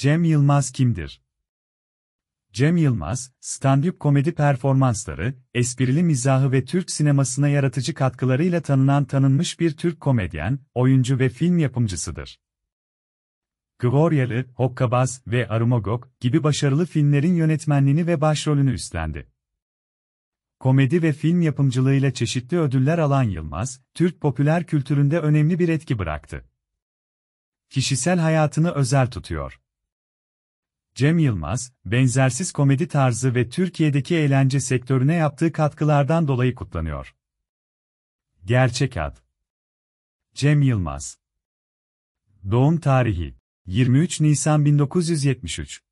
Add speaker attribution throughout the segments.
Speaker 1: Cem Yılmaz kimdir? Cem Yılmaz, stand-up komedi performansları, esprili mizahı ve Türk sinemasına yaratıcı katkılarıyla tanınan tanınmış bir Türk komedyen, oyuncu ve film yapımcısıdır. Gvoryalı, Hokkabaz ve Arumagok gibi başarılı filmlerin yönetmenliğini ve başrolünü üstlendi. Komedi ve film yapımcılığıyla çeşitli ödüller alan Yılmaz, Türk popüler kültüründe önemli bir etki bıraktı. Kişisel hayatını özel tutuyor. Cem Yılmaz, benzersiz komedi tarzı ve Türkiye'deki eğlence sektörüne yaptığı katkılardan dolayı kutlanıyor. Gerçek ad Cem Yılmaz Doğum tarihi 23 Nisan 1973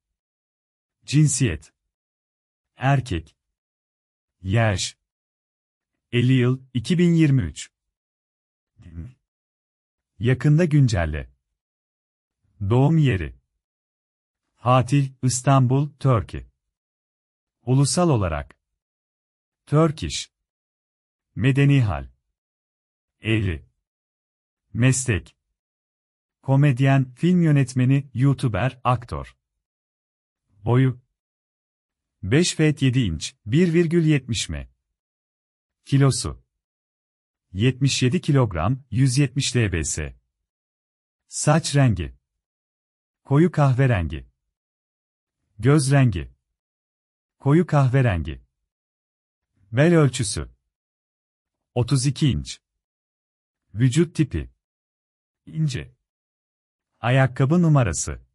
Speaker 1: Cinsiyet Erkek Yaş 50 yıl 2023 Yakında güncelle Doğum yeri Hatil, İstanbul, Türkiye. Ulusal olarak. Turkish. Medeni hal. 50. Meslek. Komedyen, film yönetmeni, YouTuber, aktör. Boyu. 5 fet 7 inç, 1,70 m. Kilosu. 77 kilogram, 170 lbs. Saç rengi. Koyu kahverengi. Göz rengi. Koyu kahverengi. Bel ölçüsü. 32 inç. Vücut tipi. İnce. Ayakkabı numarası.